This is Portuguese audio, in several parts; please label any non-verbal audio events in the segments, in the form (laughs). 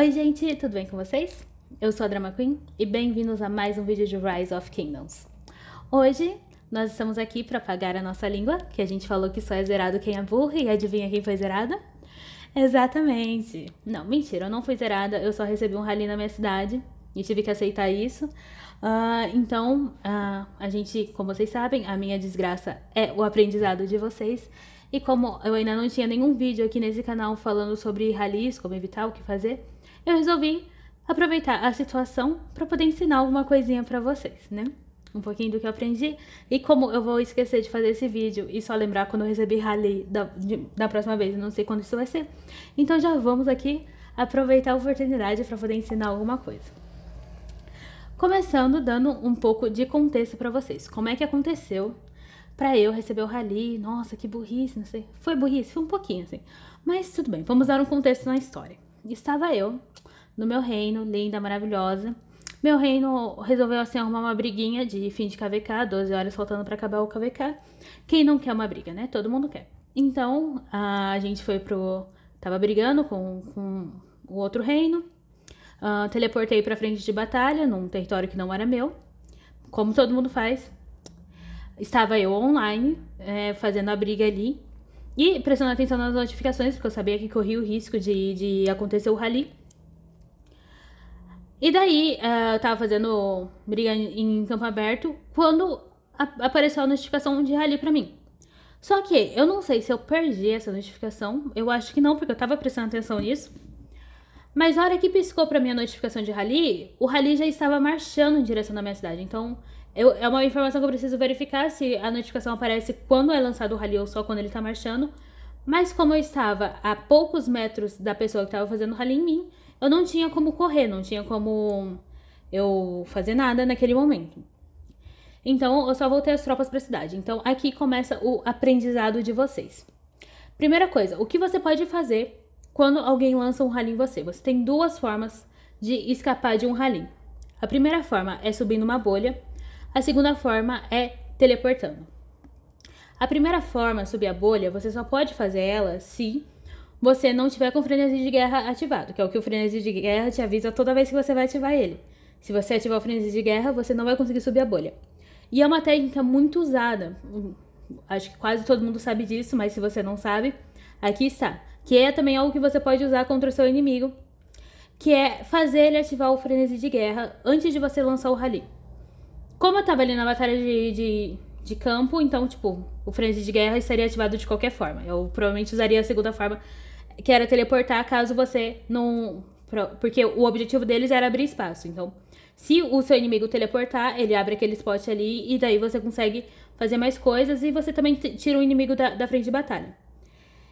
Oi, gente, tudo bem com vocês? Eu sou a Drama Queen e bem-vindos a mais um vídeo de Rise of Kingdoms. Hoje nós estamos aqui para pagar a nossa língua, que a gente falou que só é zerado quem é burro e adivinha quem foi zerada? Exatamente! Não, mentira, eu não fui zerada, eu só recebi um rally na minha cidade e tive que aceitar isso. Uh, então, uh, a gente, como vocês sabem, a minha desgraça é o aprendizado de vocês. E como eu ainda não tinha nenhum vídeo aqui nesse canal falando sobre ralis, como evitar, o que fazer, eu resolvi aproveitar a situação para poder ensinar alguma coisinha para vocês, né? Um pouquinho do que eu aprendi. E como eu vou esquecer de fazer esse vídeo e só lembrar quando eu receber rally da, de, da próxima vez, eu não sei quando isso vai ser. Então já vamos aqui aproveitar a oportunidade para poder ensinar alguma coisa. Começando dando um pouco de contexto para vocês. Como é que aconteceu para eu receber o rally? Nossa, que burrice, não sei. Foi burrice? Foi um pouquinho, assim. Mas tudo bem, vamos dar um contexto na história. Estava eu no meu reino, linda, maravilhosa. Meu reino resolveu assim arrumar uma briguinha de fim de KVK, 12 horas faltando para acabar o KVK. Quem não quer uma briga, né? Todo mundo quer. Então, a gente foi pro. Tava brigando com, com o outro reino. Uh, teleportei pra frente de batalha, num território que não era meu. Como todo mundo faz. Estava eu online, é, fazendo a briga ali. E prestando atenção nas notificações, porque eu sabia que corria o risco de, de acontecer o rally. E daí, uh, eu tava fazendo briga em campo aberto quando apareceu a notificação de rally pra mim. Só que eu não sei se eu perdi essa notificação, eu acho que não, porque eu tava prestando atenção nisso. Mas na hora que piscou pra mim a notificação de rally, o rally já estava marchando em direção da minha cidade. Então, eu, é uma informação que eu preciso verificar se a notificação aparece quando é lançado o rally ou só quando ele tá marchando. Mas como eu estava a poucos metros da pessoa que estava fazendo rally em mim, eu não tinha como correr, não tinha como eu fazer nada naquele momento. Então, eu só voltei as tropas para a cidade. Então, aqui começa o aprendizado de vocês. Primeira coisa, o que você pode fazer quando alguém lança um ralim em você? Você tem duas formas de escapar de um ralim. A primeira forma é subindo uma bolha, a segunda forma é teleportando. A primeira forma, subir a bolha, você só pode fazer ela se você não tiver com o frenesi de guerra ativado, que é o que o frenesi de guerra te avisa toda vez que você vai ativar ele. Se você ativar o frenesi de guerra, você não vai conseguir subir a bolha. E é uma técnica muito usada. Acho que quase todo mundo sabe disso, mas se você não sabe, aqui está. Que é também algo que você pode usar contra o seu inimigo, que é fazer ele ativar o frenesi de guerra antes de você lançar o rally. Como eu tava ali na batalha de, de, de campo, então, tipo, o frenesi de guerra estaria ativado de qualquer forma. Eu provavelmente usaria a segunda forma que era teleportar caso você não. Porque o objetivo deles era abrir espaço. Então, se o seu inimigo teleportar, ele abre aquele spot ali e daí você consegue fazer mais coisas e você também tira o inimigo da, da frente de batalha.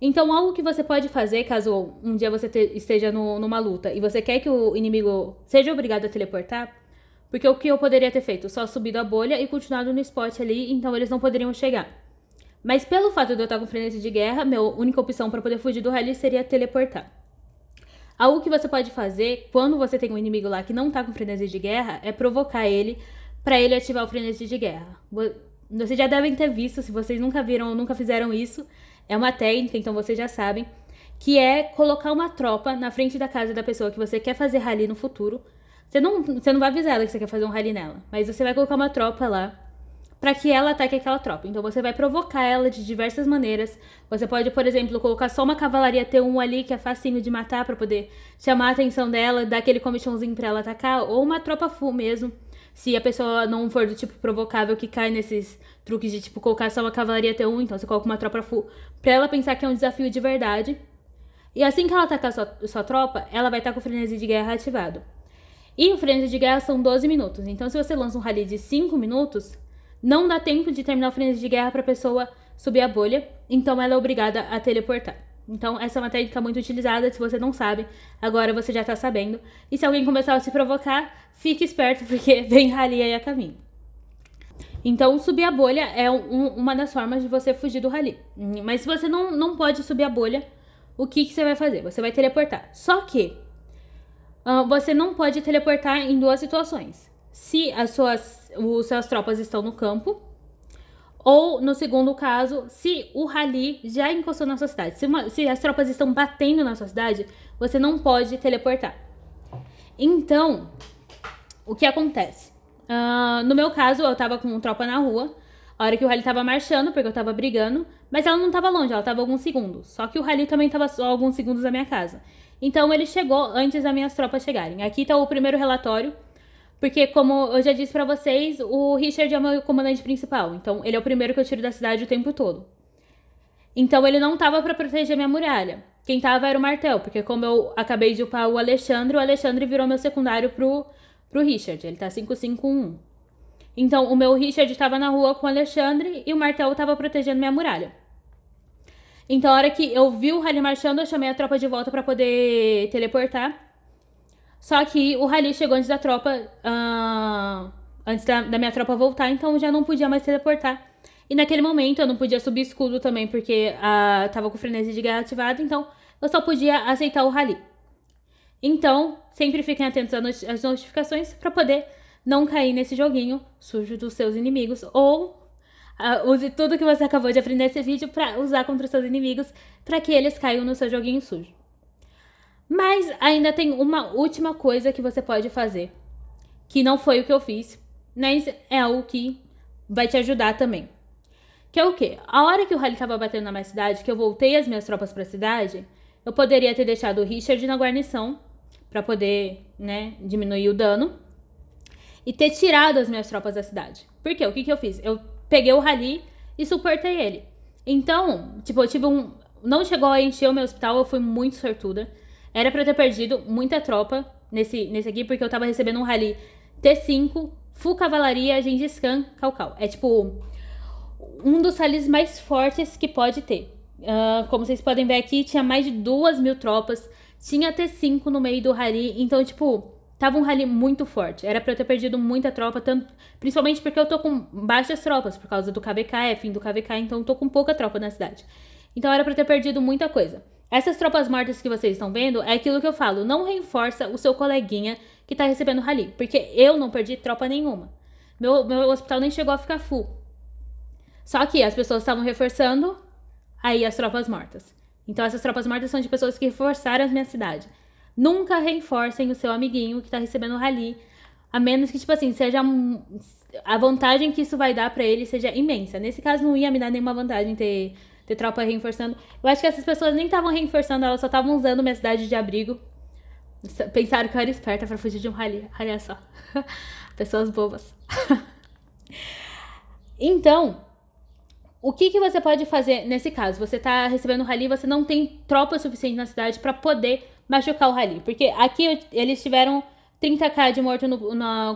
Então, algo que você pode fazer caso um dia você te, esteja no, numa luta e você quer que o inimigo seja obrigado a teleportar, porque o que eu poderia ter feito? Só subido a bolha e continuado no spot ali, então eles não poderiam chegar. Mas pelo fato de eu estar com frenesi de guerra, minha única opção para poder fugir do rally seria teleportar. Algo que você pode fazer quando você tem um inimigo lá que não está com frenesi de guerra é provocar ele para ele ativar o frenesi de guerra. Vocês já devem ter visto, se vocês nunca viram ou nunca fizeram isso, é uma técnica, então vocês já sabem, que é colocar uma tropa na frente da casa da pessoa que você quer fazer rally no futuro. Você não, você não vai avisar ela que você quer fazer um rally nela, mas você vai colocar uma tropa lá para que ela ataque aquela tropa. Então você vai provocar ela de diversas maneiras. Você pode, por exemplo, colocar só uma cavalaria T1 ali, que é facinho de matar para poder chamar a atenção dela, dar aquele comichãozinho para ela atacar, ou uma tropa full mesmo. Se a pessoa não for do tipo provocável que cai nesses truques de tipo colocar só uma cavalaria T1, então você coloca uma tropa full para ela pensar que é um desafio de verdade. E assim que ela atacar sua, sua tropa, ela vai estar com o frenesi de guerra ativado. E o frenesi de guerra são 12 minutos. Então, se você lança um rally de 5 minutos, não dá tempo de terminar o frenesia de guerra para a pessoa subir a bolha, então ela é obrigada a teleportar. Então, essa é uma técnica muito utilizada. Se você não sabe, agora você já está sabendo. E se alguém começar a se provocar, fique esperto, (laughs) porque vem rali aí a caminho. Então, subir a bolha é um, uma das formas de você fugir do rali. Mas se você não, não pode subir a bolha, o que, que você vai fazer? Você vai teleportar. Só que uh, você não pode teleportar em duas situações se as suas, os suas tropas estão no campo. Ou, no segundo caso, se o rally já encostou na sua cidade. Se, uma, se as tropas estão batendo na sua cidade, você não pode teleportar. Então, o que acontece? Uh, no meu caso, eu tava com tropa na rua. A hora que o rally tava marchando, porque eu tava brigando. Mas ela não tava longe, ela tava alguns segundos. Só que o rally também tava só alguns segundos da minha casa. Então, ele chegou antes das minhas tropas chegarem. Aqui tá o primeiro relatório porque, como eu já disse para vocês, o Richard é o meu comandante principal. Então, ele é o primeiro que eu tiro da cidade o tempo todo. Então, ele não tava para proteger minha muralha. Quem tava era o Martel, porque como eu acabei de upar o Alexandre, o Alexandre virou meu secundário pro, pro Richard. Ele tá 551. Então, o meu Richard tava na rua com o Alexandre e o Martel tava protegendo minha muralha. Então, a hora que eu vi o rally marchando, eu chamei a tropa de volta para poder teleportar. Só que o rally chegou antes da tropa. Uh, antes da, da, minha tropa voltar, então já não podia mais teleportar. E naquele momento eu não podia subir escudo também, porque uh, tava com frenesi de guerra ativado, então eu só podia aceitar o rally. Então, sempre fiquem atentos às notificações para poder não cair nesse joguinho sujo dos seus inimigos. Ou uh, use tudo que você acabou de aprender nesse vídeo para usar contra os seus inimigos, para que eles caiam no seu joguinho sujo. Mas ainda tem uma última coisa que você pode fazer, que não foi o que eu fiz, mas é o que vai te ajudar também. Que é o quê? A hora que o rally estava batendo na minha cidade, que eu voltei as minhas tropas para a cidade, eu poderia ter deixado o Richard na guarnição para poder, né, diminuir o dano e ter tirado as minhas tropas da cidade. Por quê? o que que eu fiz? Eu peguei o rally e suportei ele. Então, tipo, eu tive um não chegou a encher o meu hospital, eu fui muito sortuda. Era pra eu ter perdido muita tropa nesse, nesse aqui, porque eu tava recebendo um rally T5, Full Cavalaria, Gengis Khan, Calcal. É tipo um dos rallies mais fortes que pode ter. Uh, como vocês podem ver aqui, tinha mais de duas mil tropas, tinha T5 no meio do rally, então, tipo, tava um rally muito forte. Era pra eu ter perdido muita tropa, tanto, principalmente porque eu tô com baixas tropas, por causa do KVK, é fim do KVK, então eu tô com pouca tropa na cidade. Então era pra eu ter perdido muita coisa. Essas tropas mortas que vocês estão vendo é aquilo que eu falo, não reforça o seu coleguinha que tá recebendo rally, porque eu não perdi tropa nenhuma. Meu, meu hospital nem chegou a ficar full. Só que as pessoas estavam reforçando aí as tropas mortas. Então essas tropas mortas são de pessoas que reforçaram a minha cidade. Nunca reforcem o seu amiguinho que tá recebendo rally, a menos que tipo assim, seja a vantagem que isso vai dar para ele seja imensa. Nesse caso não ia me dar nenhuma vantagem ter ter tropa reforçando. Eu acho que essas pessoas nem estavam reforçando, elas só estavam usando minha cidade de abrigo. Pensaram que eu era esperta para fugir de um rally. Olha só. (laughs) Pessoas bobas. (laughs) então, o que, que você pode fazer nesse caso? Você está recebendo o rally, você não tem tropa suficiente na cidade para poder machucar o rally. Porque aqui eles tiveram 30k de morto no,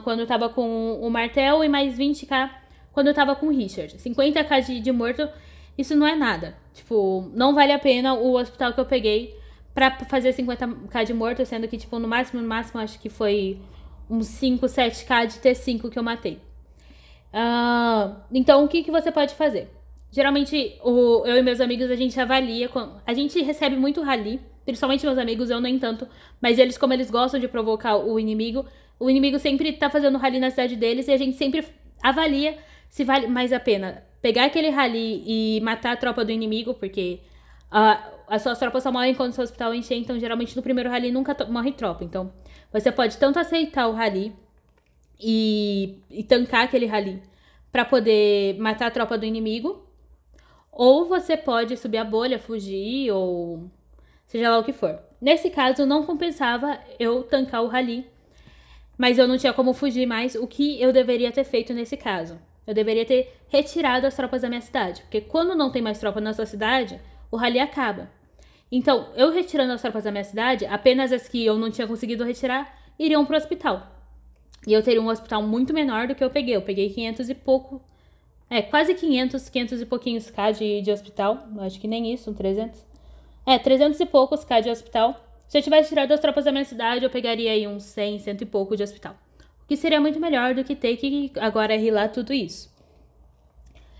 quando eu tava com o Martel e mais 20k quando eu tava com o Richard. 50k de, de morto isso não é nada. Tipo, não vale a pena o hospital que eu peguei pra fazer 50k de morto, sendo que, tipo, no máximo, no máximo, acho que foi uns 5, 7k de T5 que eu matei. Uh, então, o que, que você pode fazer? Geralmente, o, eu e meus amigos, a gente avalia. A gente recebe muito rally, principalmente meus amigos, eu nem tanto. Mas eles, como eles gostam de provocar o inimigo, o inimigo sempre tá fazendo rally na cidade deles e a gente sempre avalia se vale mais a pena pegar aquele rally e matar a tropa do inimigo, porque uh, as suas tropas só morrem quando o seu hospital é encher, então geralmente no primeiro rally nunca morre tropa. Então você pode tanto aceitar o rally e, e tancar aquele rally para poder matar a tropa do inimigo, ou você pode subir a bolha, fugir, ou seja lá o que for. Nesse caso, não compensava eu tancar o rally, mas eu não tinha como fugir mais, o que eu deveria ter feito nesse caso. Eu deveria ter retirado as tropas da minha cidade, porque quando não tem mais tropa na sua cidade, o rally acaba. Então, eu retirando as tropas da minha cidade, apenas as que eu não tinha conseguido retirar iriam para o hospital. E eu teria um hospital muito menor do que eu peguei. Eu peguei 500 e pouco. É, quase 500, 500 e pouquinhos K de, de hospital. Acho que nem isso, 300. É, 300 e poucos K de hospital. Se eu tivesse tirado as tropas da minha cidade, eu pegaria aí uns 100, 100 e pouco de hospital que seria muito melhor do que ter que agora rilar tudo isso.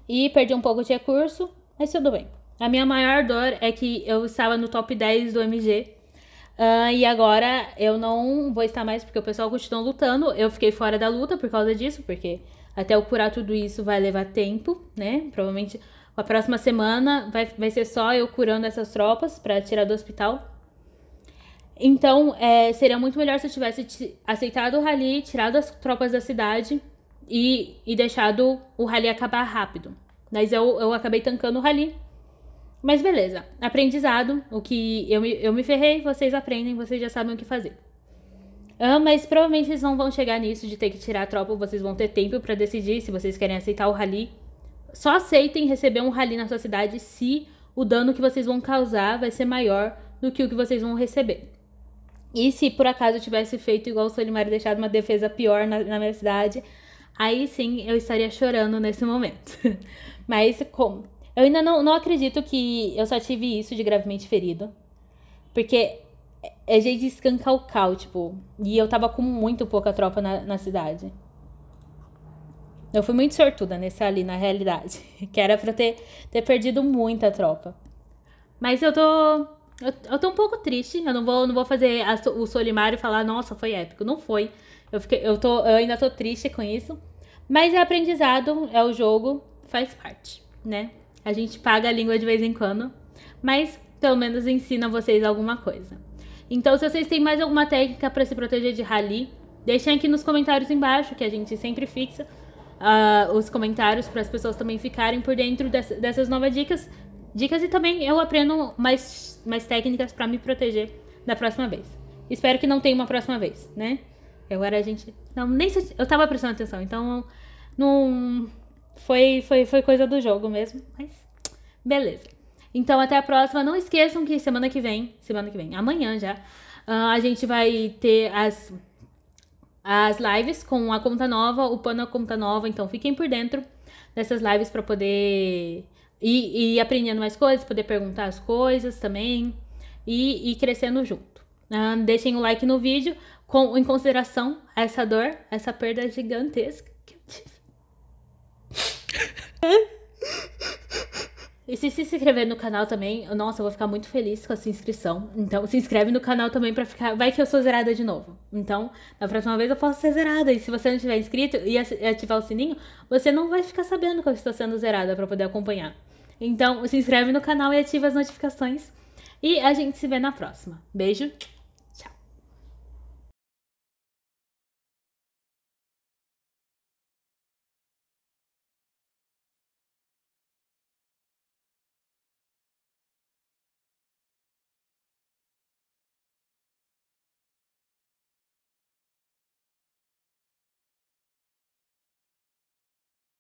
E perdi um pouco de recurso, mas tudo bem. A minha maior dor é que eu estava no top 10 do MG uh, ah, e agora eu não vou estar mais porque o pessoal continua lutando. Eu fiquei fora da luta por causa disso, porque até eu curar tudo isso vai levar tempo, né? Provavelmente a próxima semana vai, vai ser só eu curando essas tropas para tirar do hospital. Então, é, seria muito melhor se eu tivesse aceitado o rally, tirado as tropas da cidade e, e deixado o rally acabar rápido. Mas eu, eu acabei tancando o rally. Mas beleza, aprendizado. O que eu me, eu me ferrei, vocês aprendem, vocês já sabem o que fazer. Ah, mas provavelmente vocês não vão chegar nisso de ter que tirar a tropa, vocês vão ter tempo para decidir se vocês querem aceitar o rally. Só aceitem receber um rally na sua cidade se o dano que vocês vão causar vai ser maior do que o que vocês vão receber. E se por acaso eu tivesse feito igual o Solimário, deixado uma defesa pior na, na minha cidade, aí sim eu estaria chorando nesse momento. (laughs) Mas como? Eu ainda não, não acredito que eu só tive isso de gravemente ferido. Porque é, é jeito de escancar o cal, tipo. E eu tava com muito pouca tropa na, na cidade. Eu fui muito sortuda nesse ali, na realidade. (laughs) Que era pra ter, ter perdido muita tropa. Mas eu tô. Eu, eu tô um pouco triste. Eu não vou, não vou fazer a, o Solimário falar, nossa, foi épico. Não foi. Eu, fiquei, eu, tô, eu ainda tô triste com isso. Mas é aprendizado, é o jogo, faz parte, né? A gente paga a língua de vez em quando, mas pelo menos ensina vocês alguma coisa. Então, se vocês têm mais alguma técnica para se proteger de rally, deixem aqui nos comentários embaixo, que a gente sempre fixa uh, os comentários para as pessoas também ficarem por dentro dessas novas dicas dicas e também eu aprendo mais, mais técnicas para me proteger da próxima vez. Espero que não tenha uma próxima vez, né? Agora a gente. Não, nem se... eu tava prestando atenção, então não. Foi, foi, foi coisa do jogo mesmo, mas beleza. Então até a próxima. Não esqueçam que semana que vem, semana que vem, amanhã já, ah, a gente vai ter as, as lives com a conta nova, o Pano a conta nova. Então fiquem por dentro dessas lives para poder e, e aprendendo mais coisas, poder perguntar as coisas também e, e crescendo junto. Ah, deixem o like no vídeo com, em consideração essa dor, essa perda gigantesca que eu tive. (laughs) E se se inscrever no canal também, nossa, eu vou ficar muito feliz com a sua inscrição. Então, se inscreve no canal também pra ficar. Vai que eu sou zerada de novo. Então, na próxima vez eu posso ser zerada. E se você não tiver inscrito e ativar o sininho, você não vai ficar sabendo que eu estou sendo zerada para poder acompanhar. Então, se inscreve no canal e ativa as notificações. E a gente se vê na próxima. Beijo!